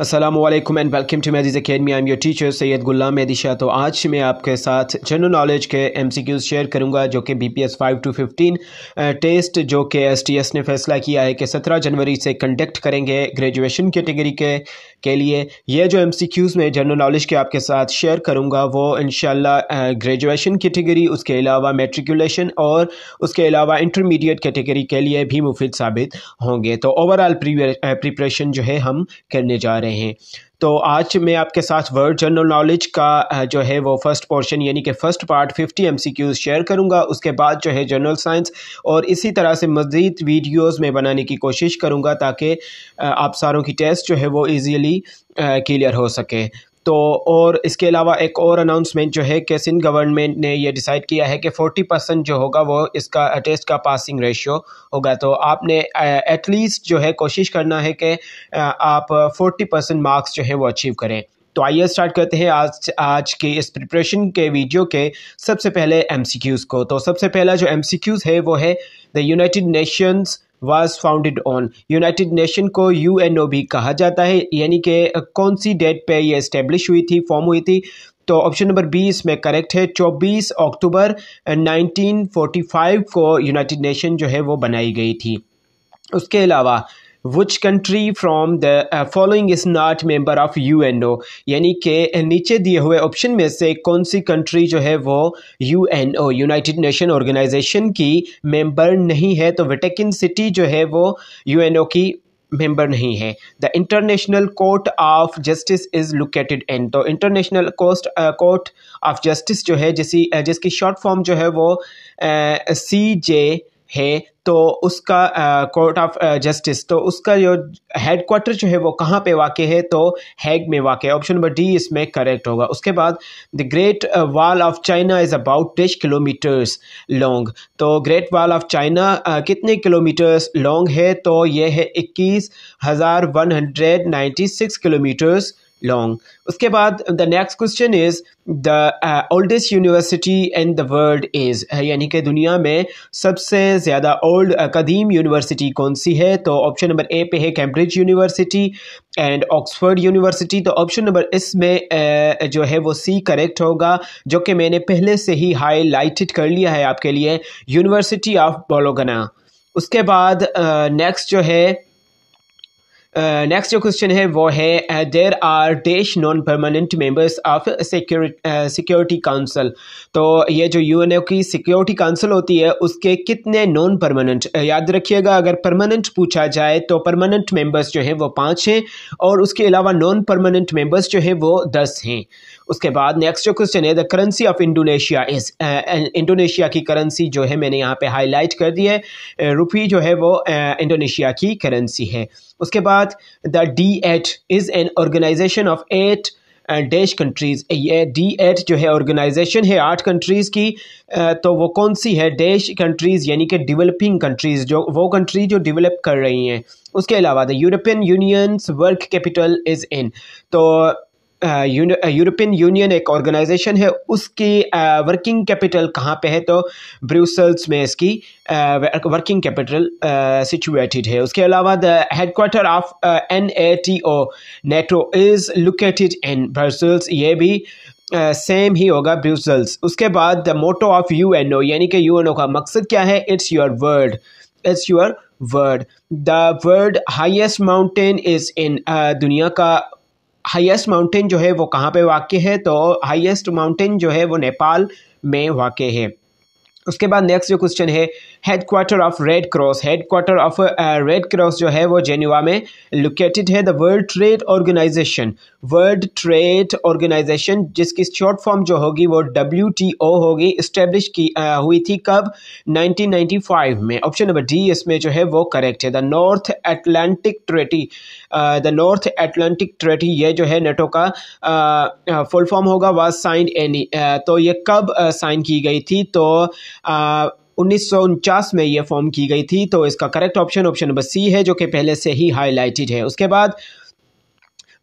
Aslam and welcome to Maggie's Academy I am your teacher Syed Ghulam Shah तो आज मैं आपके साथ जनरल नॉलेज के एम सी क्यूज़ शेयर करूँगा जो कि B P S five to fifteen test जो कि एस टी एस ने फैसला किया है कि सत्रह जनवरी से कंडक्ट करेंगे ग्रेजुएशन कैटेगरी के, के के लिए ये जो एम में जनरल नॉलेज के आपके साथ शेयर करूँगा वो इन ग्रेजुएशन कैटेगरी उसके अलावा मेट्रिकुलेशन और उसके अलावा इंटरमीडिएट कैटेगरी के लिए भी मुफीद साबित होंगे तो ओवरऑल प्रिपरेशन uh, जो है हम करने जा रहे हैं तो आज मैं आपके साथ वर्ड जनरल नॉलेज का जो है वो फर्स्ट पोर्शन यानी कि फर्स्ट पार्ट 50 एम शेयर करूंगा उसके बाद जो है जनरल साइंस और इसी तरह से मज़ीद वीडियोस में बनाने की कोशिश करूंगा ताकि आप सारों की टेस्ट जो है वो ईजीली क्लियर हो सके तो और इसके अलावा एक और अनाउंसमेंट जो है कि सिंध गवर्नमेंट ने ये डिसाइड किया है कि 40 परसेंट जो होगा वो इसका टेस्ट का पासिंग रेशियो होगा तो आपने एटलीस्ट जो है कोशिश करना है कि आप 40 परसेंट मार्क्स जो है वो अचीव करें तो आइए स्टार्ट करते हैं आज आज के इस प्रिपरेशन के वीडियो के सबसे पहले एम को तो सबसे पहला जो एम है वो है the United Nations was founded on United Nation को यूएनओ भी कहा जाता है यानी कि कौन सी डेट पे ये इस्टेब्लिश हुई थी फॉर्म हुई थी तो ऑप्शन नंबर बी इसमें करेक्ट है 24 अक्टूबर 1945 को यूनाइटेड नेशन जो है वो बनाई गई थी उसके अलावा which country from the following is not member of U N O यानी कि नीचे दिए हुए ऑप्शन में से कौन सी कंट्री जो है वो U N O United Nation Organisation की मेंबर नहीं है तो वेटेकिन सिटी जो है वो यू एन ओ की मेंबर नहीं है the International Court of Justice is located in तो International coast Court of Justice जो है जिसी uh, जिसकी शॉर्ट फॉर्म जो है वो सी uh, जे है तो उसका कोर्ट ऑफ जस्टिस तो उसका जो हेड क्वार्टर जो है वो कहाँ पे वाक़ है तो हैग में वाक़ है ऑप्शन नंबर डी इसमें करेक्ट होगा उसके बाद the Great Wall of China is about dash kilometres long तो ग्रेट वॉल ऑफ चाइना कितने किलोमीटर्स लॉन्ग है तो ये है इक्कीस हज़ार one hundred ninety six kilometres long उसके बाद the next question is the oldest university in the world is यानी कि दुनिया में सबसे ज़्यादा ओल्ड uh, कदीम यूनिवर्सिटी कौन सी है तो ऑप्शन नंबर ए पे है Cambridge University and Oxford University तो ऑप्शन नंबर इस इसमें uh, जो है वो सी करेक्ट होगा जो कि मैंने पहले से ही हाईलाइटेड कर लिया है आपके लिए यूनिवर्सिटी ऑफ बोलोगना उसके बाद नेक्स्ट uh, जो है नेक्स्ट uh, जो क्वेश्चन है वो है there are dash non permanent members of Security Council तो ये जो यूएनओ की सिक्योरिटी काउंसिल होती है उसके कितने नॉन परमानेंट uh, याद रखिएगा अगर परमानेंट पूछा जाए तो परमानेंट मेंबर्स जो है वो पाँच हैं और उसके अलावा नॉन परमानेंट मेंबर्स जो है वो दस हैं उसके बाद नेक्स्ट जो क्वेश्चन है the currency of Indonesia is Indonesia की करेंसी जो है मैंने यहाँ पे हाईलाइट कर दी है रुपी uh, जो है वो इंडोनेशिया uh, की करेंसी है उसके बाद the D eight is an organisation of eight dash countries ये डी एट जो है ऑर्गेनाइजेशन है आठ कंट्रीज़ की uh, तो वो कौन सी है डैश कंट्रीज़ यानी कि डेवलपिंग कंट्रीज़ जो वो कंट्री जो डेवलप कर रही हैं उसके अलावा the European unions work capital is in तो यूरोपियन यूनियन एक ऑर्गेनाइजेशन है उसकी वर्किंग कैपिटल कहाँ पे है तो ब्रूसल्स में इसकी वर्किंग कैपिटल सिचुएटेड है उसके अलावा the headquarter of N A T O NATO is located in Brussels ये भी सेम uh, ही होगा ब्रूसल्स उसके बाद the motto of U N O यानी कि यू एन ओ का मकसद क्या है it's your word it's your word the world highest mountain is in दुनिया का हाईएस्ट माउंटेन जो है वो कहाँ पे वाक़ है तो हाईएस्ट माउंटेन जो है वो नेपाल में वाक़ है उसके बाद नेक्स्ट जो क्वेश्चन है headquarter of Red Cross headquarter of Red Cross जो है वो जेनिवा में लोकेटेड है the World Trade Organisation World Trade Organisation जिसकी शॉर्ट फॉर्म जो होगी वो डब्ल्यू टी ओ होगी इस्टेब्लिश की आ, uh, हुई थी कब 1995 में ऑप्शन नंबर डी इसमें जो है वो करेक्ट है the North Atlantic Treaty the North Atlantic Treaty ये जो है नेटो का फुल uh, फॉर्म होगा वाज साइंड एनी तो ये कब साइन uh, की गई थी तो uh, उन्नीस में ये फॉर्म की गई थी तो इसका correct option option number C है जो कि पहले से ही हाईलाइटेड है उसके बाद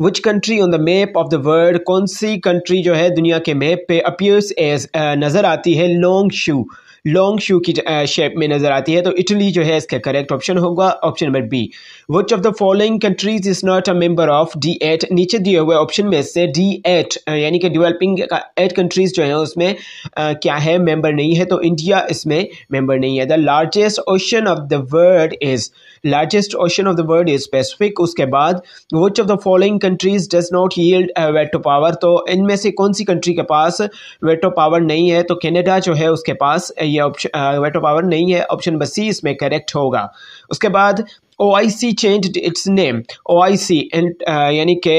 which country on the map of the world कौन सी कंट्री जो है दुनिया के मेप पे अपियर्स एज नज़र आती है लॉन्ग शू लॉन्ग शू की शेप में नज़र आती है तो इटली जो है इसका करेक्ट ऑप्शन होगा option number B which of the following countries is not a member of D eight नीचे दिए हुए ऑप्शन में से डी एट यानी कि डिवेलपिंग एट कंट्रीज जो है उसमें आ, क्या है मेंबर नहीं है तो इंडिया इसमें मेंबर नहीं है the largest ocean of the world is largest ocean of the world is Pacific उसके बाद which of the following countries does not yield veto power तो इनमें से कौन सी कंट्री के पास वेटो पावर नहीं है तो कैनेडा जो है उसके पास ये ये ऑप्शन uh, वेटो पावर नहीं है ऑप्शन नंबर सी इसमें करेक्ट होगा उसके बाद O I C change its name O I C and यानी के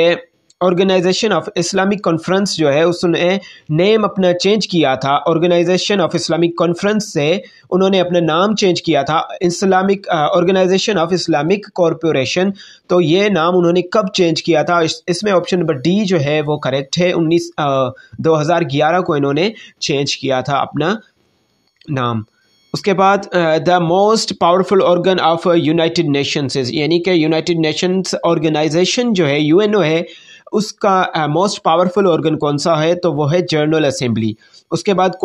ऑर्गेनाइजेशन ऑफ इस्लामिक कॉन्फ्रेंस जो है उसने नेम अपना चेंज किया था ऑर्गेनाइजेशन ऑफ इस्लामिक कॉन्फ्रेंस से उन्होंने अपना नाम चेंज किया था Islamic organisation of Islamic corporation तो ये नाम उन्होंने कब चेंज किया था इसमें ऑप्शन नंबर डी जो है वो करेक्ट है उन्नीस uh, दो हज़ार ग्यारह को इन्होंने चेंज किया था अपना नाम उसके बाद the most powerful organ of United Nations यानी कि यूनाइटेड नेशंस ऑर्गेनाइजेशन जो है यूएनओ है उसका मोस्ट पावरफुल ऑर्गन कौन सा है तो वो है जर्नल असेंबली उसके बाद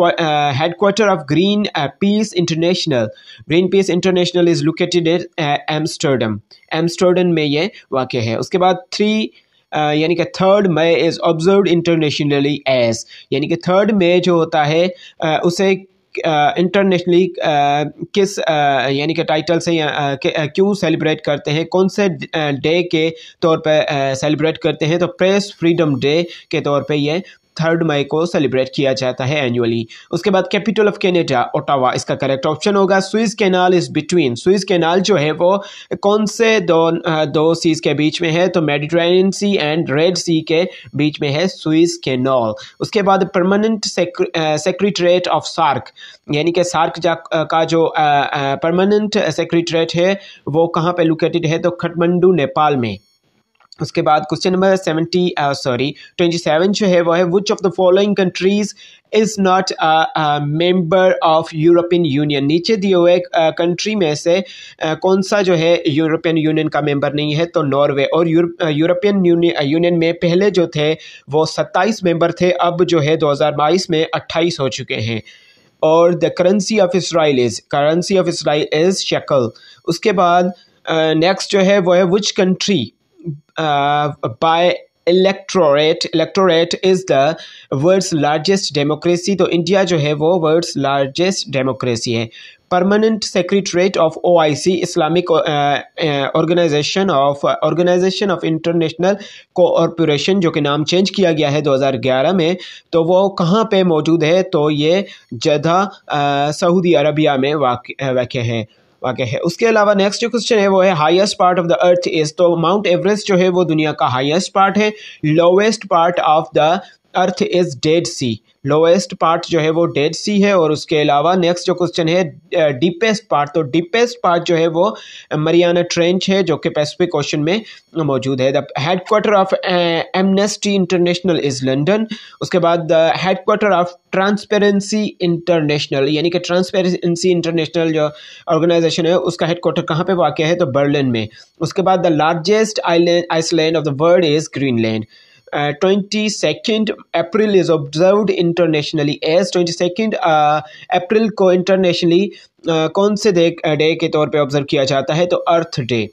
headquarter of Greenpeace International Greenpeace International is located at Amsterdam Amsterdam में ये वाक़ है उसके बाद थ्री Uh, यानी कि third May is observed internationally as यानी कि थर्ड मई जो होता है uh, उसे इंटरनेशनली uh, uh, किस uh, यानी कि टाइटल से क्यों सेलिब्रेट करते हैं कौन से डे के तौर पर सेलिब्रेट करते हैं तो प्रेस फ्रीडम डे के तौर पे ये थर्ड मई को सेलिब्रेट किया जाता है एनुअली उसके बाद कैपिटल ऑफ कैनेडा ओटावा इसका करेक्ट ऑप्शन होगा Swiss canal is between Swiss canal जो है वो कौन से दो दो सीज के बीच में है तो Mediterranean Sea and Red Sea के बीच में है स्विस कैनाल उसके बाद परमानेंट सेक्रेटरेट ऑफ सार्क यानी कि सार्क का जो परमानेंट सेक्रेटरेट है वो कहाँ पे लोकेटेड है तो खटमंडू नेपाल में उसके बाद question number seventy sorry twenty seven जो है वो है which of the following countries is not member of European Union नीचे दिए हुए कंट्री uh, में से uh, कौन सा जो है यूरोपियन यूनियन का मेंबर नहीं है तो नॉर्वे और यूरोपियन यूनियन uh, में पहले जो थे वो सत्ताईस मेंबर थे अब जो है दो हज़ार बाईस में अट्ठाईस हो चुके हैं और the currency of Israel is currency of Israel is shekel उसके बाद नेक्स्ट uh, जो है वो है which country uh, by electorate electorate is the world's largest democracy तो इंडिया जो है वो वर्ल्ड्स लार्जेस्ट डेमोक्रेसी है permanent secretariat of O I C Islamic organisation of organisation of international cooperation जो कि नाम चेंज किया गया है 2011 में तो वो कहाँ पे मौजूद है तो ये जदा uh, सऊदी अरबिया में वाक़ है वाक़ है उसके अलावा नेक्स्ट जो क्वेश्चन है वो है highest part of the earth is तो माउंट एवरेस्ट जो है वो दुनिया का हाईएस्ट पार्ट है lowest part of the earth is Dead Sea lowest part जो है वो डेड सी है और उसके अलावा नेक्स्ट जो क्वेश्चन है डीपेस्ट पार्ट तो डीपेस्ट पार्ट जो है वो मरियाना ट्रेंच है जो कि पैसिफिक ओशन में मौजूद है headquarter of Amnesty International is London उसके बाद headquarter of Transparency International यानी कि ट्रांसपेरेंसी इंटरनेशनल जो ऑर्गेनाइजेशन है उसका क्वार्टर कहाँ पर वाक़ है तो बर्लिन में उसके बाद the largest island Iceland of the world is Greenland 22nd April is observed internationally as 22nd uh, April को internationally uh, कौन से डे डे के तौर पे ऑब्जर्व किया जाता है तो अर्थ डे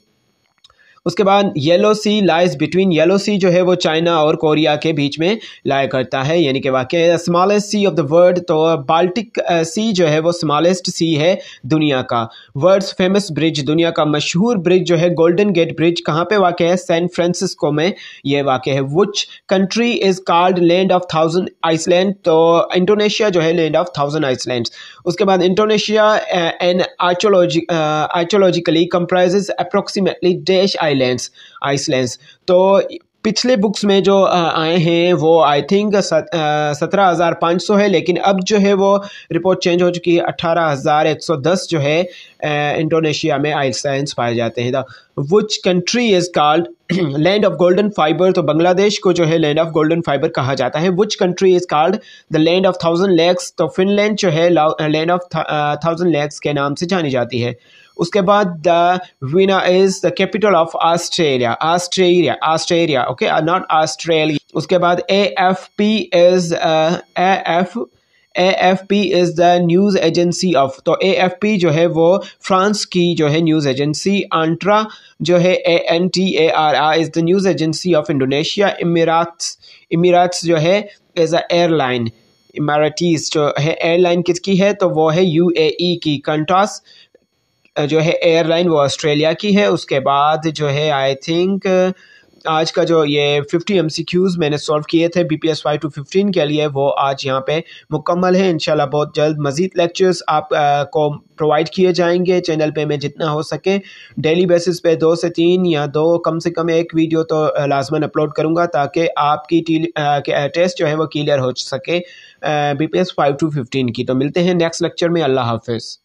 उसके बाद Yellow Sea lies between Yellow Sea जो है वो चाइना और कोरिया के बीच में लाया करता है यानी कि वाक्य smallest sea of the world तो बाल्टिक सी जो है वो स्मॉलेस्ट सी है दुनिया का वर्ल्ड फेमस ब्रिज दुनिया का मशहूर ब्रिज जो है गोल्डन गेट ब्रिज कहाँ पे वाक़ है सैन फ्रांसिस्को में ये वाक़ है which country is called land of thousand island तो इंडोनेशिया जो है लैंड ऑफ थाउजेंड आइसलैंड उसके बाद Indonesia and archaeology archaeologically comprise approximately dash I islands islands तो पिछले बुक्स में जो आए हैं वो आई थिंक सत्रह हज़ार पाँच सौ है लेकिन अब जो है वो रिपोर्ट चेंज हो चुकी है अट्ठारह हज़ार एक सौ दस जो है इंडोनेशिया में आइलैंड्स पाए जाते हैं the which country is called land of golden fibre तो बांग्लादेश को जो है लैंड ऑफ गोल्डन फाइबर कहा जाता है which country is called the land of thousand lakes तो फिनलैंड जो है लैंड ऑफ थाउजेंड लैक्स के नाम से जानी जाती है उसके बाद the Vienna is the capital of Australia Australia Australia okay not Australia उसके बाद A F P is A F AFP is the news agency of तो एएफपी जो है वो फ्रांस की जो है न्यूज़ एजेंसी आंट्रा जो है A N T A R R is the news agency of Indonesia Emirates Emirates जो है एज अ एयरलाइन इमाराटीज जो है एयरलाइन किसकी है तो वो है यू ए ई की कंटास जो है एयरलाइन वो ऑस्ट्रेलिया की है उसके बाद जो है आई थिंक आज का जो ये 50 क्यूज़ मैंने सॉल्व किए थे एस फ़ाइव टू फिफ्टीन के लिए वो आज यहाँ पे मुकम्मल है इनशाला बहुत जल्द मजीद लेक्चर्स आप आ, को प्रोवाइड किए जाएंगे चैनल पे मैं जितना हो सके डेली बेसिस पे दो से तीन या दो कम से कम एक वीडियो तो लाजमन अपलोड करूँगा ताकि आपकी टेस्ट जो है वो क्लियर हो सके B P S five to fifteen की तो मिलते हैं नेक्स्ट लेक्चर में अल्लाह हाफिज़